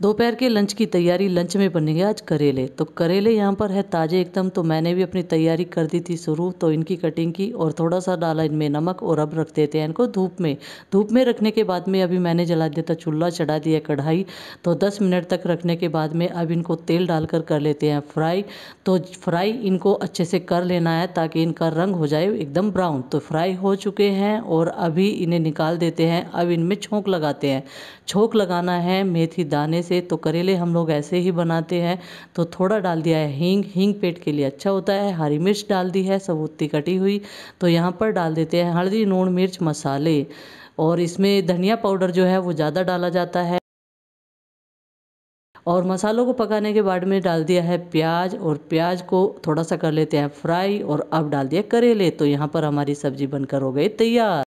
दोपहर के लंच की तैयारी लंच में बनेंगे आज करेले तो करेले यहाँ पर है ताज़े एकदम तो मैंने भी अपनी तैयारी कर दी थी शुरू तो इनकी कटिंग की और थोड़ा सा डाला इनमें नमक और अब रख देते हैं इनको धूप में धूप में रखने के बाद में अभी मैंने जला दिया था चूल्हा चढ़ा दिया कढ़ाई तो दस मिनट तक रखने के बाद में अब इनको तेल डालकर कर लेते हैं फ्राई तो फ्राई इनको अच्छे से कर लेना है ताकि इनका रंग हो जाए एकदम ब्राउन तो फ्राई हो चुके हैं और अभी इन्हें निकाल देते हैं अब इनमें छोंक लगाते हैं छोंक लगाना है मेथी दाने से तो करेले हम लोग ऐसे ही बनाते हैं तो थोड़ा डाल दिया है हींग हींग पेट के लिए अच्छा होता है हरी मिर्च डाल दी है सबूती कटी हुई तो यहाँ पर डाल देते हैं हल्दी नून मिर्च मसाले और इसमें धनिया पाउडर जो है वो ज़्यादा डाला जाता है और मसालों को पकाने के बाद में डाल दिया है प्याज और प्याज को थोड़ा सा कर लेते हैं फ्राई और अब डाल दिया करेले तो यहाँ पर हमारी सब्जी बनकर हो गई तैयार